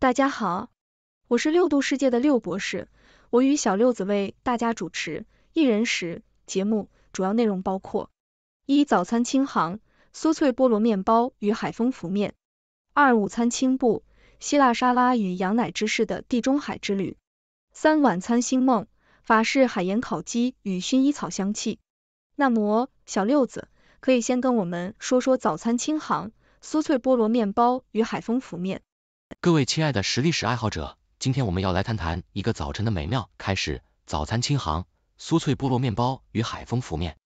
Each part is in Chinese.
大家好，我是六度世界的六博士，我与小六子为大家主持一人食节目。主要内容包括：一、早餐清航，酥脆菠萝面包与海风拂面；二、午餐轻步，希腊沙拉与羊奶芝士的地中海之旅；三、晚餐星梦，法式海盐烤鸡与薰衣草香气。那么，小六子可以先跟我们说说早餐清航，酥脆菠萝面包与海风拂面。各位亲爱的食历史爱好者，今天我们要来谈谈一个早晨的美妙开始——早餐轻航，酥脆菠萝面包与海风拂面。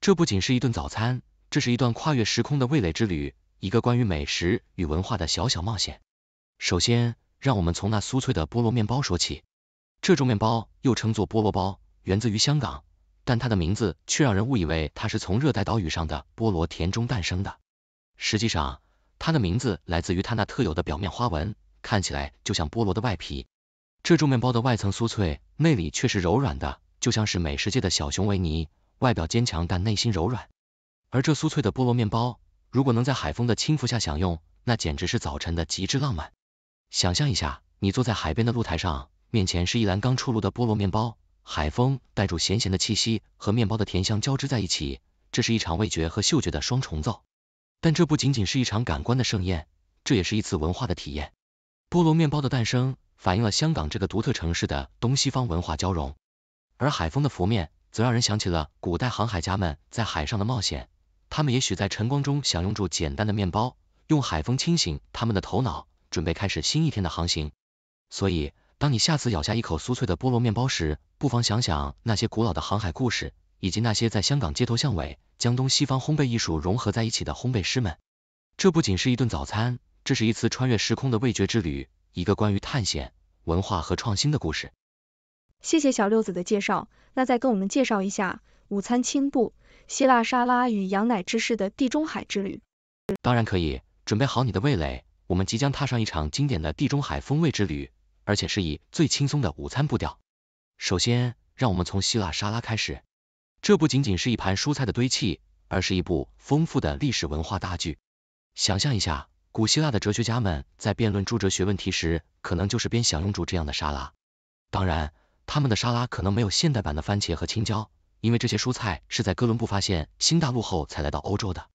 这不仅是一顿早餐，这是一段跨越时空的味蕾之旅，一个关于美食与文化的小小冒险。首先，让我们从那酥脆的菠萝面包说起。这种面包又称作菠萝包，源自于香港，但它的名字却让人误以为它是从热带岛屿上的菠萝田中诞生的。实际上，它的名字来自于它那特有的表面花纹，看起来就像菠萝的外皮。这种面包的外层酥脆，内里却是柔软的，就像是美食界的小熊维尼，外表坚强但内心柔软。而这酥脆的菠萝面包，如果能在海风的轻拂下享用，那简直是早晨的极致浪漫。想象一下，你坐在海边的露台上，面前是一篮刚出炉的菠萝面包，海风带住咸咸的气息和面包的甜香交织在一起，这是一场味觉和嗅觉的双重奏。但这不仅仅是一场感官的盛宴，这也是一次文化的体验。菠萝面包的诞生反映了香港这个独特城市的东西方文化交融，而海风的拂面则让人想起了古代航海家们在海上的冒险。他们也许在晨光中享用住简单的面包，用海风清醒他们的头脑，准备开始新一天的航行。所以，当你下次咬下一口酥脆的菠萝面包时，不妨想想那些古老的航海故事。以及那些在香港街头巷尾将东西方烘焙艺术融合在一起的烘焙师们，这不仅是一顿早餐，这是一次穿越时空的味觉之旅，一个关于探险、文化和创新的故事。谢谢小六子的介绍，那再跟我们介绍一下午餐轻步希腊沙拉与羊奶芝士的地中海之旅。当然可以，准备好你的味蕾，我们即将踏上一场经典的地中海风味之旅，而且是以最轻松的午餐步调。首先，让我们从希腊沙拉开始。这不仅仅是一盘蔬菜的堆砌，而是一部丰富的历史文化大剧。想象一下，古希腊的哲学家们在辩论诸哲学问题时，可能就是边享用着这样的沙拉。当然，他们的沙拉可能没有现代版的番茄和青椒，因为这些蔬菜是在哥伦布发现新大陆后才来到欧洲的。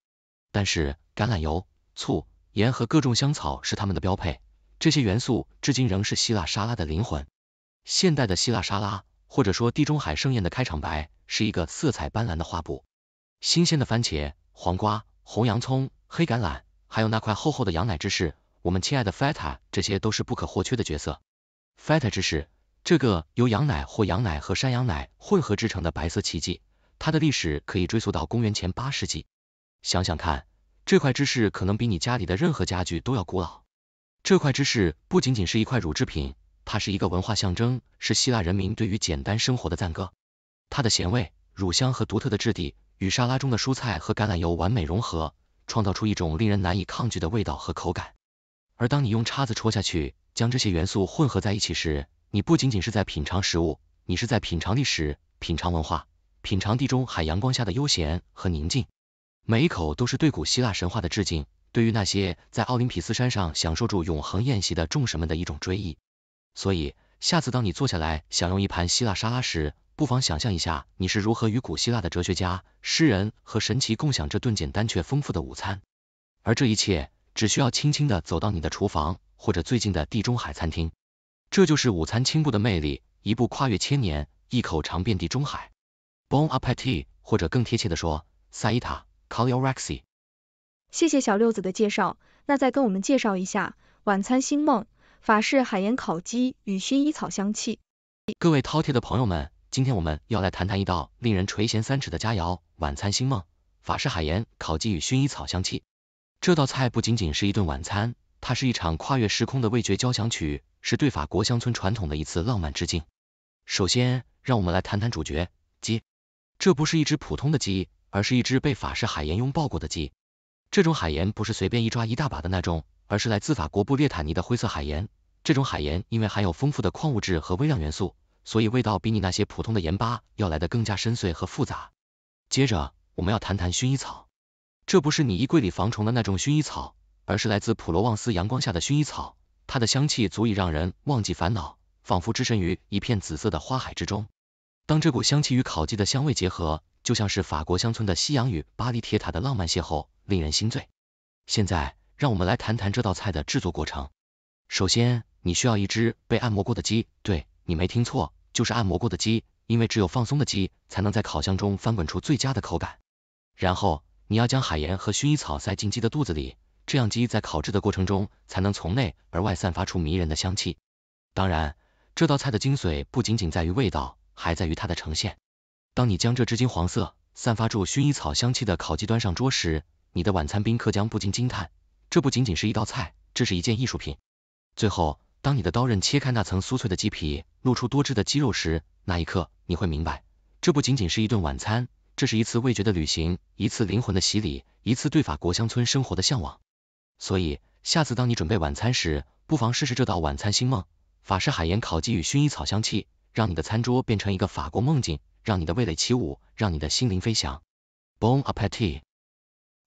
但是，橄榄油、醋、盐和各种香草是他们的标配，这些元素至今仍是希腊沙拉的灵魂。现代的希腊沙拉。或者说地中海盛宴的开场白是一个色彩斑斓的画布，新鲜的番茄、黄瓜、红洋葱、黑橄榄，还有那块厚厚的羊奶芝士，我们亲爱的 Feta，这些都是不可或缺的角色。Feta 芝士，这个由羊奶或羊奶和山羊奶混合制成的白色奇迹，它的历史可以追溯到公元前八世纪。想想看，这块芝士可能比你家里的任何家具都要古老。这块芝士不仅仅是一块乳制品。它是一个文化象征，是希腊人民对于简单生活的赞歌。它的咸味、乳香和独特的质地与沙拉中的蔬菜和橄榄油完美融合，创造出一种令人难以抗拒的味道和口感。而当你用叉子戳下去，将这些元素混合在一起时，你不仅仅是在品尝食物，你是在品尝历史、品尝文化、品尝地中海阳光下的悠闲和宁静。每一口都是对古希腊神话的致敬，对于那些在奥林匹斯山上享受住永恒宴席的众神们的一种追忆。所以，下次当你坐下来享用一盘希腊沙拉时，不妨想象一下你是如何与古希腊的哲学家、诗人和神祇共享这顿简单却丰富的午餐。而这一切，只需要轻轻的走到你的厨房或者最近的地中海餐厅。这就是午餐轻步的魅力，一步跨越千年，一口尝遍地中海。Bon a p p e t i t 或者更贴切的说，塞伊塔 r r e x i 谢谢小六子的介绍，那再跟我们介绍一下晚餐星梦。法式海盐烤鸡与薰衣草香气。各位饕餮的朋友们，今天我们要来谈谈一道令人垂涎三尺的佳肴——晚餐星梦法式海盐烤鸡与薰衣草香气。这道菜不仅仅是一顿晚餐，它是一场跨越时空的味觉交响曲，是对法国乡村传统的一次浪漫致敬。首先，让我们来谈谈主角鸡。这不是一只普通的鸡，而是一只被法式海盐拥抱过的鸡。这种海盐不是随便一抓一大把的那种。而是来自法国布列塔尼的灰色海盐，这种海盐因为含有丰富的矿物质和微量元素，所以味道比你那些普通的盐巴要来得更加深邃和复杂。接着，我们要谈谈薰衣草，这不是你衣柜里防虫的那种薰衣草，而是来自普罗旺斯阳光下的薰衣草，它的香气足以让人忘记烦恼，仿佛置身于一片紫色的花海之中。当这股香气与烤鸡的香味结合，就像是法国乡村的夕阳与巴黎铁塔的浪漫邂逅，令人心醉。现在。让我们来谈谈这道菜的制作过程。首先，你需要一只被按摩过的鸡，对你没听错，就是按摩过的鸡，因为只有放松的鸡才能在烤箱中翻滚出最佳的口感。然后，你要将海盐和薰衣草塞进鸡的肚子里，这样鸡在烤制的过程中才能从内而外散发出迷人的香气。当然，这道菜的精髓不仅仅在于味道，还在于它的呈现。当你将这只金黄色、散发出薰衣草香气的烤鸡端上桌时，你的晚餐宾客将不禁惊叹。这不仅仅是一道菜，这是一件艺术品。最后，当你的刀刃切开那层酥脆的鸡皮，露出多汁的鸡肉时，那一刻你会明白，这不仅仅是一顿晚餐，这是一次味觉的旅行，一次灵魂的洗礼，一次对法国乡村生活的向往。所以，下次当你准备晚餐时，不妨试试这道晚餐新梦——法式海盐烤鸡与薰衣草香气，让你的餐桌变成一个法国梦境，让你的味蕾起舞，让你的心灵飞翔。Bon appétit！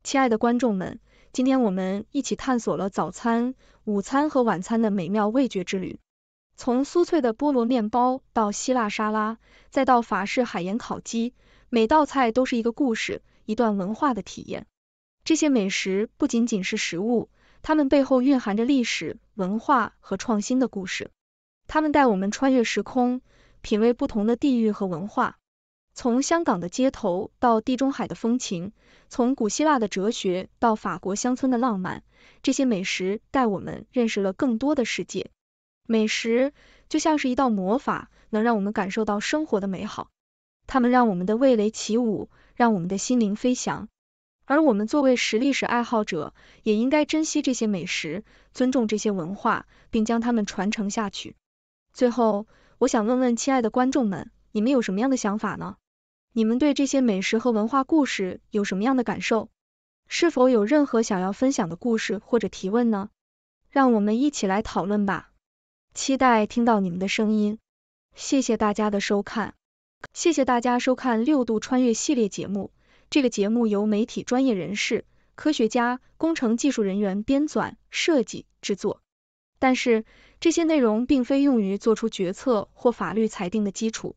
亲爱的观众们。今天我们一起探索了早餐、午餐和晚餐的美妙味觉之旅。从酥脆的菠萝面包到希腊沙拉，再到法式海盐烤鸡，每道菜都是一个故事，一段文化的体验。这些美食不仅仅是食物，它们背后蕴含着历史、文化和创新的故事。它们带我们穿越时空，品味不同的地域和文化。从香港的街头到地中海的风情，从古希腊的哲学到法国乡村的浪漫，这些美食带我们认识了更多的世界。美食就像是一道魔法，能让我们感受到生活的美好。它们让我们的味蕾起舞，让我们的心灵飞翔。而我们作为食历史爱好者，也应该珍惜这些美食，尊重这些文化，并将它们传承下去。最后，我想问问亲爱的观众们，你们有什么样的想法呢？你们对这些美食和文化故事有什么样的感受？是否有任何想要分享的故事或者提问呢？让我们一起来讨论吧，期待听到你们的声音。谢谢大家的收看，谢谢大家收看六度穿越系列节目。这个节目由媒体专业人士、科学家、工程技术人员编纂、设计、制作，但是这些内容并非用于做出决策或法律裁定的基础。